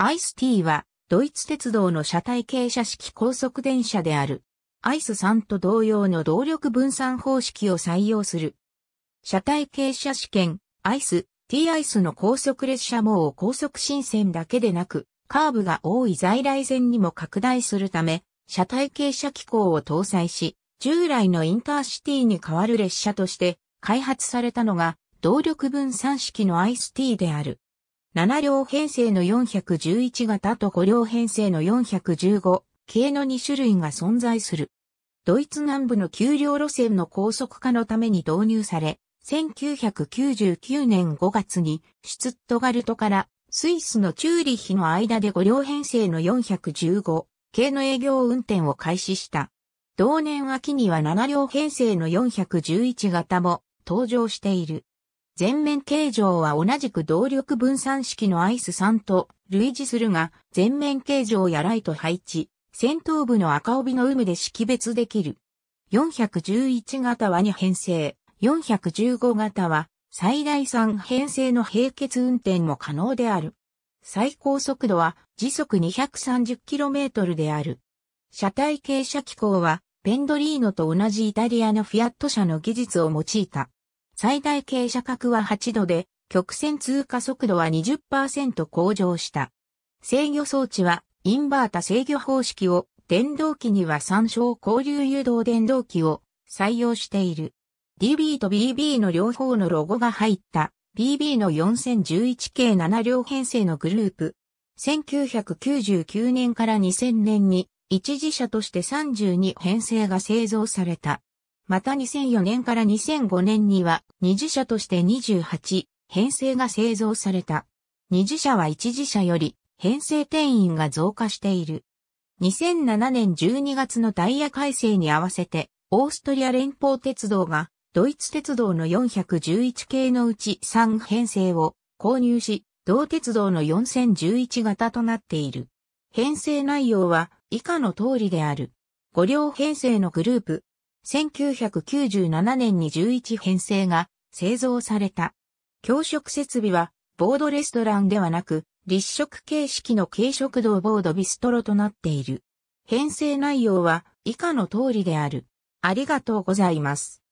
アイス T は、ドイツ鉄道の車体傾斜式高速電車である。アイス3と同様の動力分散方式を採用する。車体傾斜試験、アイス、T アイスの高速列車網を高速新線だけでなく、カーブが多い在来線にも拡大するため、車体傾斜機構を搭載し、従来のインターシティに代わる列車として開発されたのが動力分散式のアイス T である。7両編成の411型と5両編成の415系の2種類が存在する。ドイツ南部の給料路線の高速化のために導入され、1999年5月にシュツットガルトからスイスのチューリヒの間で5両編成の415系の営業運転を開始した。同年秋には7両編成の411型も登場している。全面形状は同じく動力分散式のアイス3と類似するが、全面形状やライト配置、先頭部の赤帯の有無で識別できる。411型は2編成、415型は最大3編成の並結運転も可能である。最高速度は時速 230km である。車体傾斜機構は、ペンドリーノと同じイタリアのフィアット社の技術を用いた。最大傾斜角は8度で、曲線通過速度は20%向上した。制御装置は、インバータ制御方式を、電動機には参照交流誘導電動機を採用している。DB と BB の両方のロゴが入った BB の 4011K 7両編成のグループ。1999年から2000年に一時車として32編成が製造された。また2004年から2005年には二次車として28編成が製造された。二次車は一次車より編成定員が増加している。2007年12月のダイヤ改正に合わせて、オーストリア連邦鉄道がドイツ鉄道の411系のうち3編成を購入し、同鉄道の4011型となっている。編成内容は以下の通りである。5両編成のグループ、1997年に11編成が製造された。教職設備は、ボードレストランではなく、立食形式の軽食堂ボードビストロとなっている。編成内容は以下の通りである。ありがとうございます。